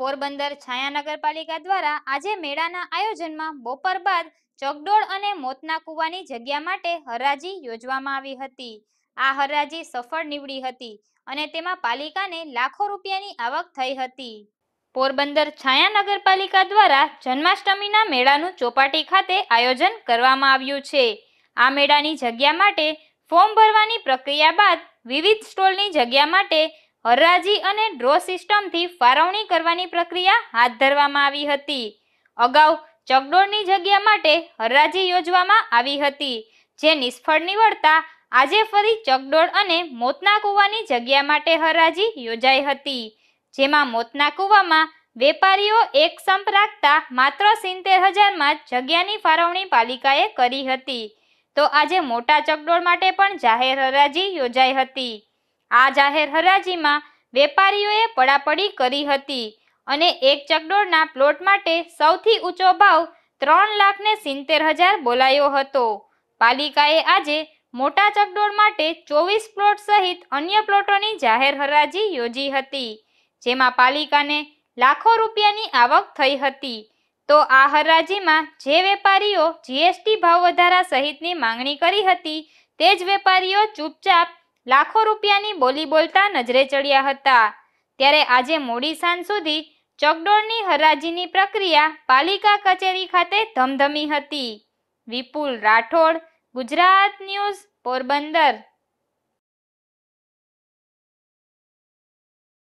પોરબંદર છાયા નગરપાલિકા દ્વારા આજે મેળાના આયોજનમાં બપોર બાદ ચકડોળ અને મોતના કૂવાની જગ્યા માટે હરાજી યોજવામાં આવી હતી આ હરાજી સફળ નીવડી હતી અને તેમાં પાલિકાને લાખો રૂપિયાની આવક થઈ હતી પોરબંદર છાયા નગરપાલિકા દ્વારા જન્માષ્ટમીના મેળાનું ચોપાટી ખાતે આયોજન કરવામાં આવ્યું છે આ મેળાની જગ્યા માટે ફોર્મ ભરવાની પ્રક્રિયા બાદ વિવિધ સ્ટોલની જગ્યા માટે હરરાજી અને ડ્રો સિસ્ટમથી ફાળવણી કરવાની પ્રક્રિયા હાથ ધરવામાં આવી હતી અગાઉ ચકડોળની જગ્યા માટે હરરાજી યોજવામાં આવી હતી જે નિષ્ફળ નીવડતા આજે ફરી ચકડોળ અને મોતના કૂવાની જગ્યા માટે હરરાજી યોજાઈ હતી જેમાં મોતના કૂવામાં વેપારીઓ એક સંપ રાખતા માત્ર સિત્તેર હજારમાં જગ્યાની ફાળવણી પાલિકાએ કરી હતી તો આજે મોટા ચકડોળ માટે પણ જાહેર હરાજી યોજાઈ હતી આ જાહેર હરાજીમાં વેપારીઓએ પડાપડી કરી હતી અને એક ચકડોળના પ્લોટ માટે સૌથી ઊંચો ભાવ ત્રણ લાખને ને સિત્તેર હજાર બોલાયો હતો પાલિકાએ આજે મોટા ચકડોળ માટે ચોવીસ પ્લોટ સહિત અન્ય પ્લોટોની જાહેર હરાજી યોજી હતી જેમાં પાલિકાને લાખો રૂપિયાની આવક થઈ હતી તો આ હરાજીમાં જે વેપારીઓ જીએસટી ભાવ વધારા સહિતની માંગણી કરી હતી તે જ વેપારીઓ ચૂપચાપ લાખો રૂપિયાની બોલી બોલતા નજરે ચડ્યા હતા ત્યારે આજે મોડી સાંજ સુધી ચકડોળની હરાજીની પ્રક્રિયા પાલિકા કચેરી ખાતે ધમધમી હતી વિપુલ રાઠોડ ગુજરાત ન્યૂઝ પોરબંદર